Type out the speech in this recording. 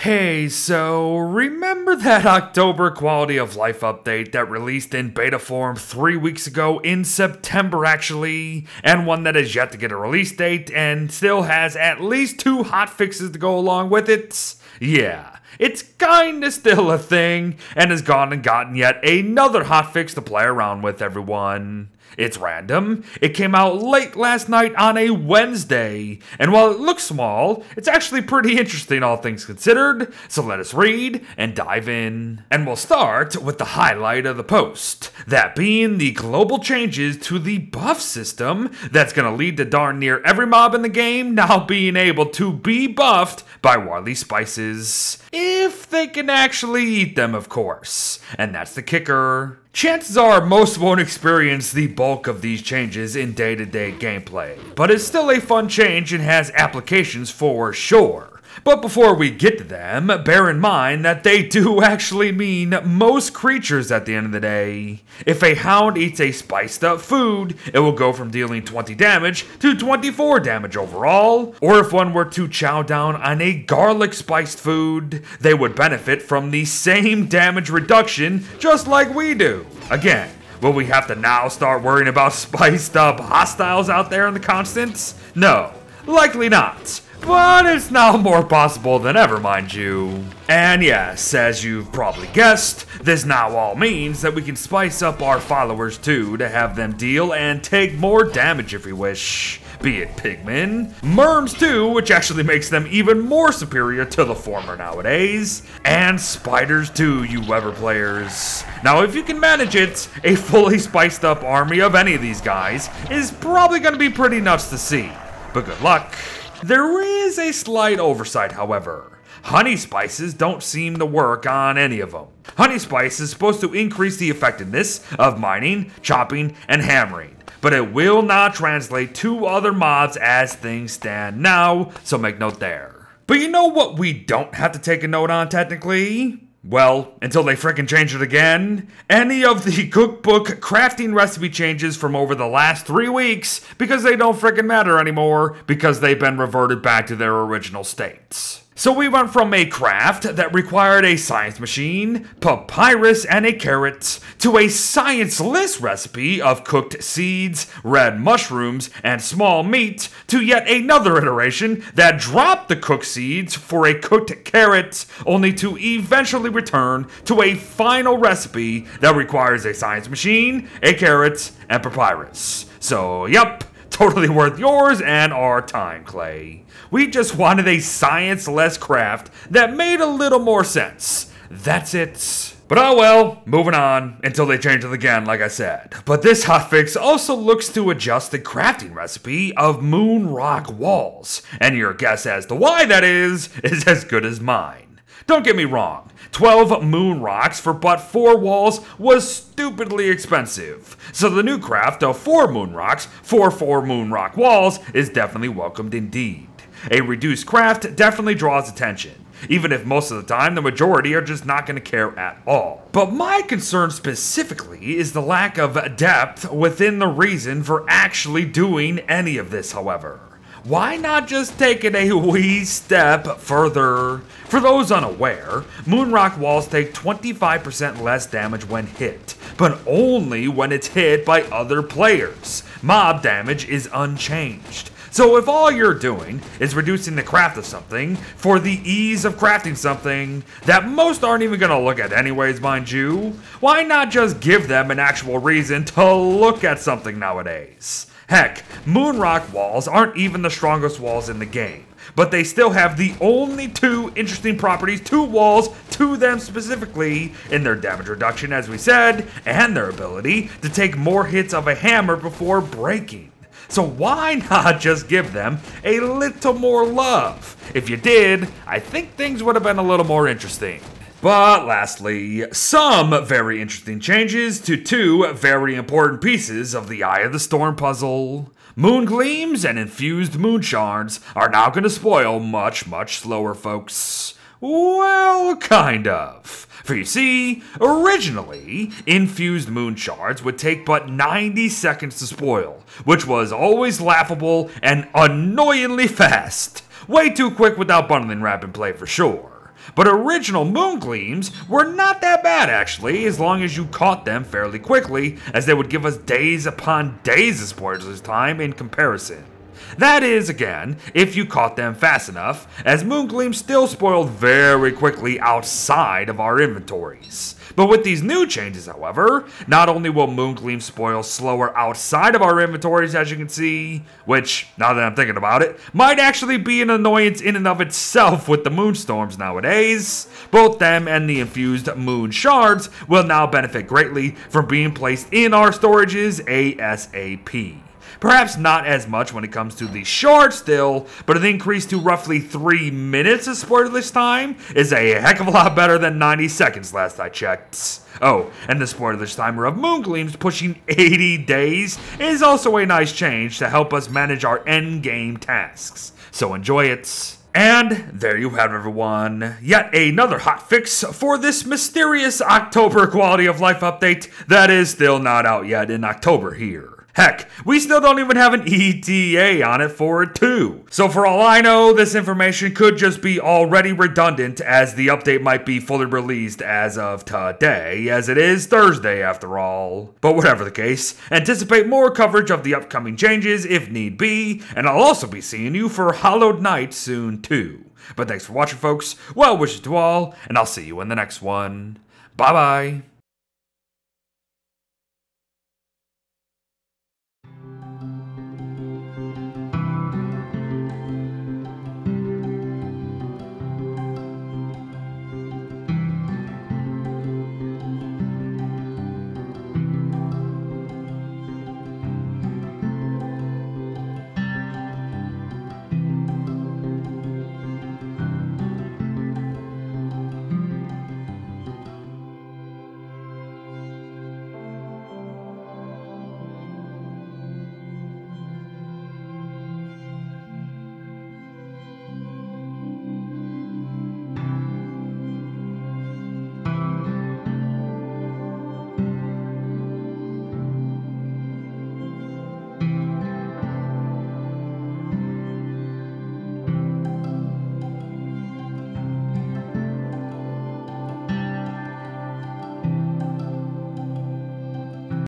Hey, so remember that October quality of life update that released in beta form three weeks ago in September, actually, and one that has yet to get a release date and still has at least two hot fixes to go along with it? Yeah. It's kinda still a thing, and has gone and gotten yet another hot fix to play around with, everyone. It's random. It came out late last night on a Wednesday, and while it looks small, it's actually pretty interesting, all things considered. So let us read and dive in. And we'll start with the highlight of the post that being the global changes to the buff system that's going to lead to darn near every mob in the game now being able to be buffed by Wily Spices. If they can actually eat them, of course. And that's the kicker. Chances are most won't experience the bulk of these changes in day-to-day gameplay, but it's still a fun change and has applications for sure. But before we get to them, bear in mind that they do actually mean most creatures at the end of the day. If a hound eats a spiced up food, it will go from dealing 20 damage to 24 damage overall, or if one were to chow down on a garlic spiced food, they would benefit from the same damage reduction just like we do. Again, Will we have to now start worrying about spiced up hostiles out there in the constants? No, likely not but it's now more possible than ever, mind you. And yes, as you've probably guessed, this now all means that we can spice up our followers too to have them deal and take more damage if we wish. Be it pigmen, merms too, which actually makes them even more superior to the former nowadays, and spiders too, you Weber players. Now if you can manage it, a fully spiced up army of any of these guys is probably going to be pretty nuts to see. But good luck. There is a slight oversight, however. Honey spices don't seem to work on any of them. Honey spice is supposed to increase the effectiveness of mining, chopping, and hammering, but it will not translate to other mobs as things stand now, so make note there. But you know what we don't have to take a note on technically? Well, until they frickin' change it again, any of the cookbook crafting recipe changes from over the last three weeks because they don't frickin' matter anymore because they've been reverted back to their original states. So we went from a craft that required a science machine, papyrus, and a carrot, to a science-less recipe of cooked seeds, red mushrooms, and small meat, to yet another iteration that dropped the cooked seeds for a cooked carrot, only to eventually return to a final recipe that requires a science machine, a carrot, and papyrus. So, yep, totally worth yours and our time, Clay. We just wanted a science less craft that made a little more sense. That's it. But oh well, moving on until they change it again, like I said. But this hotfix also looks to adjust the crafting recipe of moon rock walls, and your guess as to why that is is as good as mine. Don't get me wrong, 12 moon rocks for but four walls was stupidly expensive, so the new craft of four moon rocks for four moon rock walls is definitely welcomed indeed. A reduced craft definitely draws attention, even if most of the time the majority are just not going to care at all. But my concern specifically is the lack of depth within the reason for actually doing any of this, however. Why not just take it a wee step further? For those unaware, moonrock walls take 25% less damage when hit, but only when it's hit by other players. Mob damage is unchanged. So if all you're doing is reducing the craft of something for the ease of crafting something that most aren't even going to look at anyways, mind you, why not just give them an actual reason to look at something nowadays? Heck, Moonrock walls aren't even the strongest walls in the game, but they still have the only two interesting properties two walls to them specifically in their damage reduction, as we said, and their ability to take more hits of a hammer before breaking. So why not just give them a little more love? If you did, I think things would have been a little more interesting. But lastly, some very interesting changes to two very important pieces of the Eye of the Storm puzzle. Moon gleams and infused moon shards are now going to spoil much, much slower, folks. Well, kind of. For you see, originally, infused moon shards would take but 90 seconds to spoil, which was always laughable and annoyingly fast. Way too quick without bundling rapid play for sure. But original moon gleams were not that bad actually, as long as you caught them fairly quickly, as they would give us days upon days of spoilers time in comparison. That is, again, if you caught them fast enough, as Moongleam still spoiled very quickly outside of our inventories. But with these new changes, however, not only will Moongleam spoil slower outside of our inventories, as you can see, which, now that I'm thinking about it, might actually be an annoyance in and of itself with the Moonstorms nowadays, both them and the infused Moon Shards will now benefit greatly from being placed in our storages ASAP. Perhaps not as much when it comes to the short still, but an increase to roughly 3 minutes of spoilerless time is a heck of a lot better than 90 seconds last I checked. Oh, and the spoilerless timer of Moongleams pushing 80 days is also a nice change to help us manage our end game tasks. So enjoy it. And there you have everyone. Yet another hot fix for this mysterious October quality of life update that is still not out yet in October here. Heck, we still don't even have an ETA on it for it too. So for all I know, this information could just be already redundant as the update might be fully released as of today, as it is Thursday after all. But whatever the case, anticipate more coverage of the upcoming changes if need be, and I'll also be seeing you for Hollowed Night soon too. But thanks for watching folks, well wishes to all, and I'll see you in the next one. Bye bye.